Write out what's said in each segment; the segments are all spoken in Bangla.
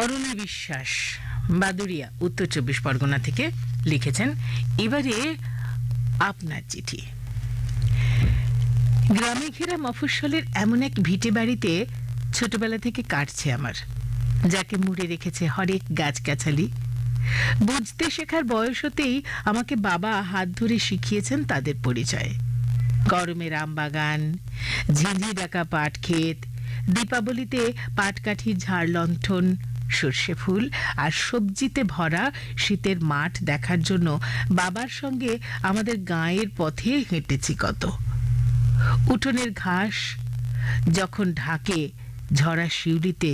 অরুণা বিশ্বাস বাদুরিয়া উত্তর চব্বিশ পরগনা থেকে লিখেছেন এবারে আপনার চিঠি গ্রামে ঘেরা মফস্বলের এমন এক ভিটে বাড়িতে ছোটবেলা থেকে কাটছে আমার যাকে মুড়ে রেখেছে হরেক গাছগাছালি বুঝতে শেখার বয়স হতেই আমাকে বাবা হাত ধরে শিখিয়েছেন তাদের পরিচয় গরমের আমবাগান ঝিঝি ডাকা পাট ক্ষেত দীপাবলিতে পাটকাঠি ঝাড় লণ্ঠন সর্ষে ফুল আর সবজিতে ভরা শীতের মাঠ দেখার জন্য বাবার সঙ্গে আমাদের গাঁয়ের পথে হেঁটেছি কত উঠোনের ঘাস যখন ঢাকে ঝরা শিউলিতে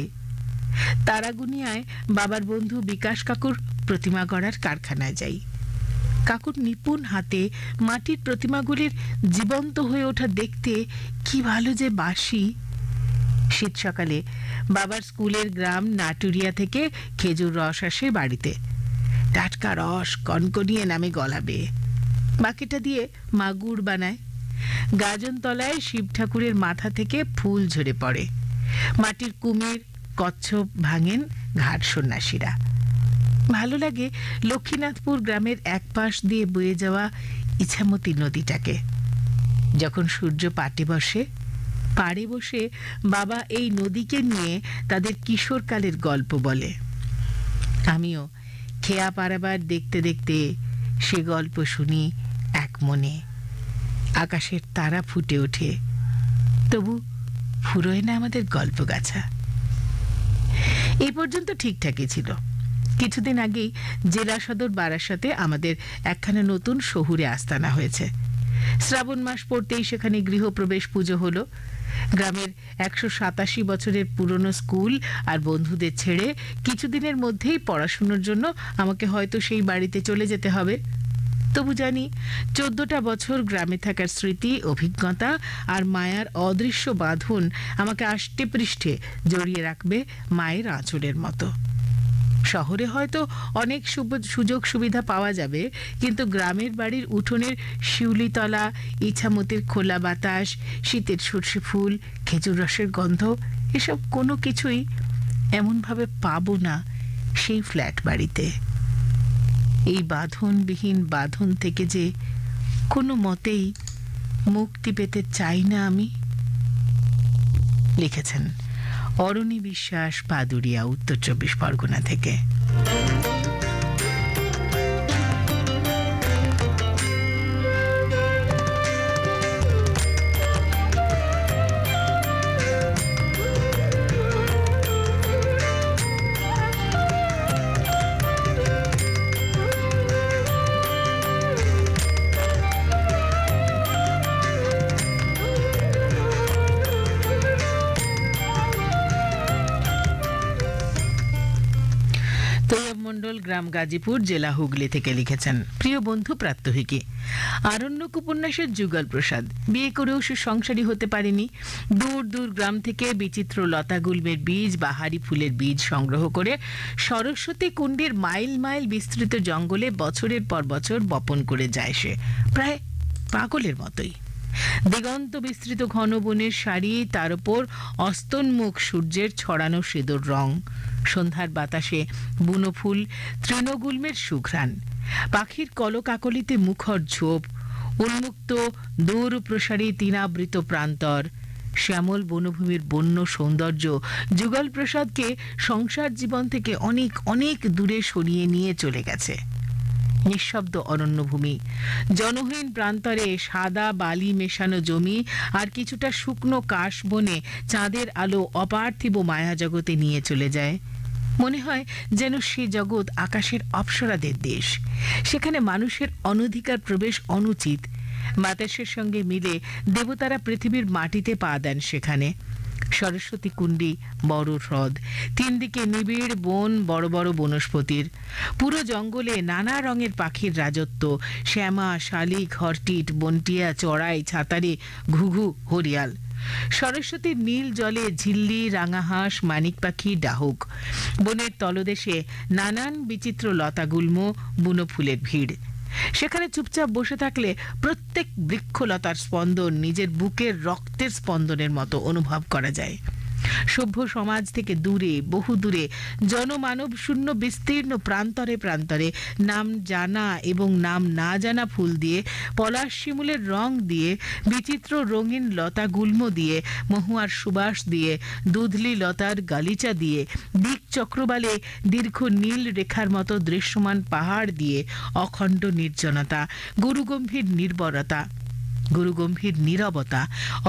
তারাগুনিয়ায় বাবার বন্ধু বিকাশ কাকুর প্রতিমা গড়ার কারখানায় যাই কাকুর নিপুণ হাতে মাটির প্রতিমাগুলির জীবন্ত হয়ে ওঠা দেখতে কি ভালো যে বাসি শীত সকালে বাবার স্কুলের গ্রাম নাটুরিয়া থেকে খেজুর রস আসে বাড়িতে টাটকা রস কনকনিয়ে নামে গলাবে বাকিটা দিয়ে মাগুর বানায় গাজন তলায় শিব ঠাকুরের মাথা থেকে ফুল ঝরে পড়ে মাটির কুমির কচ্ছপ ভাঙেন ঘাট সন্ন্যাসীরা ভালো লাগে লক্ষ্মীনাথপুর গ্রামের এক পাশ দিয়ে বয়ে যাওয়া ইছামতি নদীটাকে যখন সূর্য পাটে বসে পাড়ে বসে বাবা এই নদীকে নিয়ে তাদের কিশোরকালের গল্প বলে আমিও খেয়া পারাবার দেখতে দেখতে সে গল্প শুনি এক মনে আকাশের তারা ফুটে ওঠে তবু ফুরোয় না আমাদের গল্প গাছা এ পর্যন্ত ঠিকঠাকই ছিল কিছুদিন আগেই জেলা সদর বারাসাতে আমাদের একখানা নতুন শহুরে আস্তানা হয়েছে শ্রাবণ মাস পড়তেই সেখানে গৃহপ্রবেশ পুজো হলো গ্রামের একশো সাতাশি বছরের পুরনো স্কুল আর বন্ধুদের ছেড়ে কিছুদিনের মধ্যেই পড়াশুনোর জন্য আমাকে হয়তো সেই বাড়িতে চলে যেতে হবে তবু জানি চোদ্দটা বছর গ্রামে থাকার স্মৃতি অভিজ্ঞতা আর মায়ার অদৃশ্য বাঁধন আমাকে আষ্টে পৃষ্ঠে জড়িয়ে রাখবে মায়ের আঁচলের মতো শহরে হয়তো অনেক সুযোগ সুবিধা পাওয়া যাবে কিন্তু গ্রামের বাড়ির উঠোনের শিউলিতলা ইছামতির খোলা বাতাস শীতের সর্ষে ফুল খেজুর রসের গন্ধ এসব কোনো কিছুই এমনভাবে পাবো না সেই ফ্ল্যাট বাড়িতে এই বাঁধনবিহীন বাঁধন থেকে যে কোনো মতেই মুক্তি পেতে চাই না আমি লিখেছেন অরণি বিশ্বাস পাদুরিয়া উত্তর চব্বিশ পরগনা থেকে মোড়ল গ্রাম গাজীপুর জেলা হুগলি থেকে লিখেছেন প্রিয় বন্ধু প্রাত্যহিকী আরণ্যক উপন্যাসের যুগল প্রসাদ বিয়ে করেও সে সংসারী হতে পারেনি দূর দূর গ্রাম থেকে বিচিত্র লতা গুলমের বীজ বাহারি ফুলের বীজ সংগ্রহ করে সরস্বতী কুণ্ডের মাইল মাইল বিস্তৃত জঙ্গলে বছরের পর বছর বপন করে যায় সে প্রায় পাগলের মতোই দিগন্ত বিস্তৃত ঘন বনের শাড়ি তার উপর অস্তন্মুখ সূর্যের ছড়ানো সেদুর রং সন্ধ্যার বাতাসে বুনফুল তৃণগুলমের সুঘ্রাণ পাখির কলকাকলিতে মুখর ঝোপ উন্মুক্ত দূর প্রসারী তিনাবৃত প্রান্তর শ্যামল বনভূমির বন্য সৌন্দর্য যুগল প্রসাদকে সংসার জীবন থেকে অনেক অনেক দূরে সরিয়ে নিয়ে চলে গেছে নিঃশব্দ অরণ্যভূমি জনহীন প্রান্তরে সাদা বালি মেশানো জমি আর কিছুটা শুকনো কাশ বনে চাঁদের আলো অপার্থিব মায়াজগতে নিয়ে চলে যায় মনে হয় যেন সে জগৎ আকাশের অপসরাদের দেশ সেখানে মানুষের অনধিকার প্রবেশ অনুচিত বাতাসের সঙ্গে মিলে দেবতারা পৃথিবীর মাটিতে পা দেন সেখানে সরস্বতী কুণ্ডি বড় হ্রদ তিন দিকে নিবিড় বন বড় বড় বনস্পতির পুরো জঙ্গলে নানা রঙের পাখির রাজত্ব শ্যামা শালিক হরটিট বন্টিয়া চড়াই ছাতারি ঘুঘু হরিয়াল সরস্বতীর নীল জলে ঝিল্লি রাঙাহাঁস মানিক পাখি ডাহুক বনের তলদেশে নানান বিচিত্র লতাগুল্ম বুনো ফুলের ভিড় সেখানে চুপচাপ বসে থাকলে প্রত্যেক বৃক্ষলতার স্পন্দন নিজের বুকের রক্তের স্পন্দনের মতো অনুভব করা যায় সভ্য সমাজ থেকে দূরে বহু দূরে জনমানব শূন্য বিস্তীর্ণ প্রান্তরে প্রান্তরে নাম জানা এবং নাম না জানা ফুল দিয়ে পলাশ শিমুলের রং দিয়ে বিচিত্র রঙিন লতা গুল্ম দিয়ে মহুয়ার সুবাস দিয়ে দুধলি লতার গালিচা দিয়ে দিক চক্রবালে দীর্ঘ নীল রেখার মতো দৃশ্যমান পাহাড় দিয়ে অখণ্ড নির্জনতা গুরুগম্ভীর নির্ভরতা গুরুগম্ভীর নীরবতা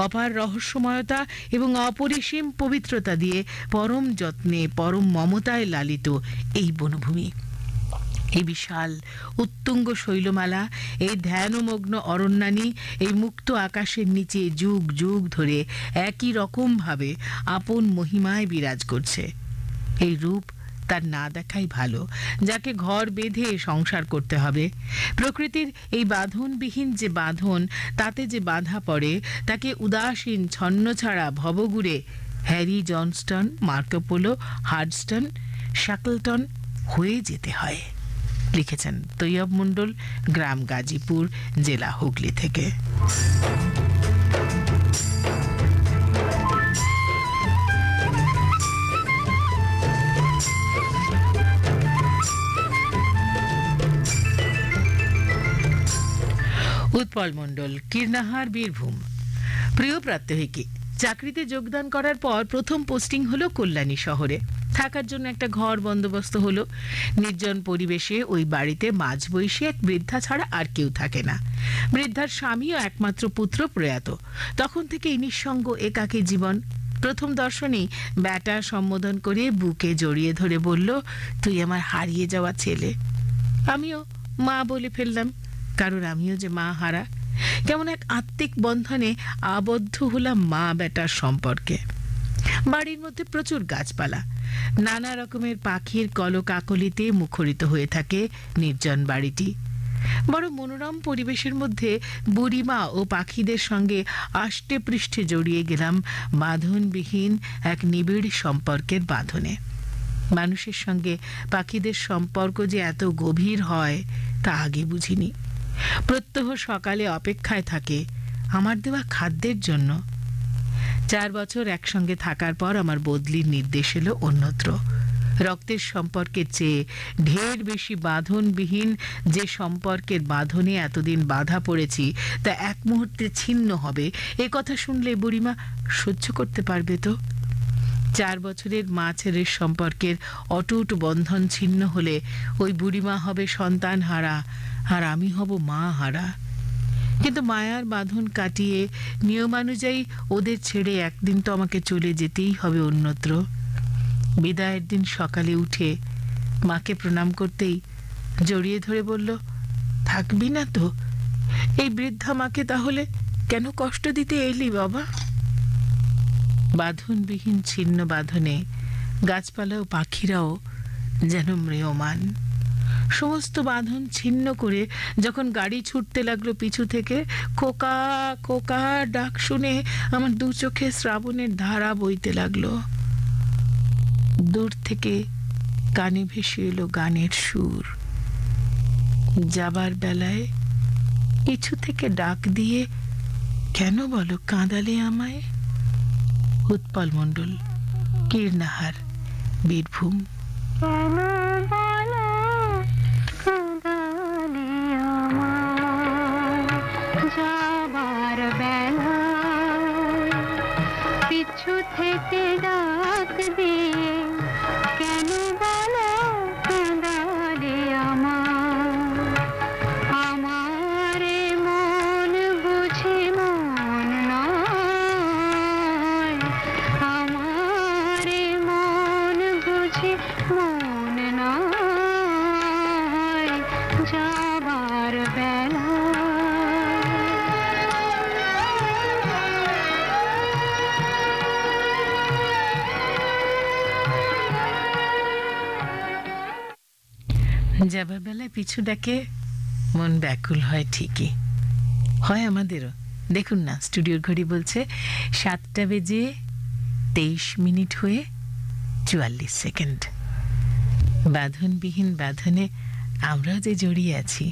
অপার রহস্যময়তা এবং অপরিসীম পবিত্রতা দিয়ে পরম যত্নে পরম মমতায় লালিত এই বনভূমি এই বিশাল উত্তুঙ্গ শৈলমালা এই ধ্যানমগ্ন অরণ্যানী এই মুক্ত আকাশের নিচে যুগ যুগ ধরে একই রকমভাবে আপন মহিমায় বিরাজ করছে এই রূপ তার না দেখাই ভালো যাকে ঘর বেঁধে সংসার করতে হবে প্রকৃতির এই বাঁধনবিহীন যে বাঁধন তাতে যে বাধা পড়ে তাকে উদাসীন ছন্ন ছাড়া ভবগুড়ে হ্যারি জনস্টন মার্কোপোলো হার্ডস্টন শাকলটন হয়ে যেতে হয় লিখেছেন তৈয়ব মণ্ডল গ্রাম গাজীপুর জেলা হুগলি থেকে উৎপল মন্ডল কীর্ণাহার বীরভূম প্রিয় প্রাত্যহিকী চাকরিতে যোগদান করার পর প্রথম পোস্টিং হলো কল্যাণী শহরে থাকার জন্য একটা ঘর বন্দোবস্ত হলো নির্জন পরিবেশে ওই বাড়িতে মাঝ বয়সী এক বৃদ্ধা ছাড়া আর কেউ থাকে না বৃদ্ধার স্বামী ও একমাত্র পুত্র প্রয়াত তখন থেকে নিঃসঙ্গ একাকে জীবন প্রথম দর্শনে ব্যাটা সম্বোধন করে বুকে জড়িয়ে ধরে বলল তুই আমার হারিয়ে যাওয়া ছেলে আমিও মা বলে ফেললাম কারণ আমিও যে মা হারা কেমন এক আত্মিক বন্ধনে আবদ্ধ হলাম মা বেটার সম্পর্কে বাড়ির মধ্যে প্রচুর গাছপালা নানা রকমের পাখির কলকাকলিতে মুখরিত হয়ে থাকে নির্জন বাড়িটি বড় মনোরম পরিবেশের মধ্যে বুড়িমা ও পাখিদের সঙ্গে আষ্টে পৃষ্ঠে জড়িয়ে গেলাম বাঁধনবিহীন এক নিবিড় সম্পর্কের বাঁধনে মানুষের সঙ্গে পাখিদের সম্পর্ক যে এত গভীর হয় তা আগে বুঝিনি প্রত্যহ সকালে অপেক্ষায় থাকে আমার দেওয়া খাদ্যের জন্য চার বছর একসঙ্গে থাকার পর আমার বদলির নির্দেশ এলো অন্যত্র রক্তের সম্পর্কের চেয়ে ঢের বেশি বাঁধনবিহীন যে সম্পর্কের বাঁধনে এতদিন বাধা পড়েছি তা এক মুহূর্তে ছিন্ন হবে এ কথা শুনলে বুড়িমা সহ্য করতে পারবে তো চার বছরের মা ছেলের সম্পর্কের অটুট বন্ধন ছিন্ন হলে ওই বুড়িমা হবে সন্তান হারা আর আমি হব মা হারা কিন্তু মায়ার বাঁধন কাটিয়ে নিয়মানুযায়ী ওদের ছেড়ে একদিন তো আমাকে চলে যেতেই হবে অন্যত্র বিদায়ের দিন সকালে উঠে মাকে প্রণাম করতেই জড়িয়ে ধরে বলল থাকবি না তো এই বৃদ্ধা মাকে তাহলে কেন কষ্ট দিতে এলি বাবা বাঁধনবিহীন ছিন্ন বাঁধনে গাছপালা ও পাখিরাও যেন ম্রিয়মান সমস্ত বাঁধন ছিন্ন করে যখন গাড়ি ছুটতে লাগলো পিছু থেকে কোকা কোকা ডাক শুনে আমার দু চোখে শ্রাবণের ধারা বইতে লাগলো দূর থেকে কানে ভেসে এলো গানের সুর যাবার বেলায় কিছু থেকে ডাক দিয়ে কেন বলো কাঁদালে আমায় উৎপল মণ্ডল কীর্ণাহার বীরভূম কিছু থেকে ডাক দিয়ে কেন বলো কাঁদারে আমার আমার মন বুঝি মন নয় আমার মন বুঝি মন নয় যা যাবার বেলায় পিছু ডাকে মন ব্যাকুল হয় ঠিকই হয় আমাদেরও দেখুন না স্টুডিওর ঘড়ি বলছে সাতটা বেজে তেইশ মিনিট হয়ে চুয়াল্লিশ সেকেন্ড বাঁধনবিহীন বাঁধনে আমরাও যে জড়িয়ে আছি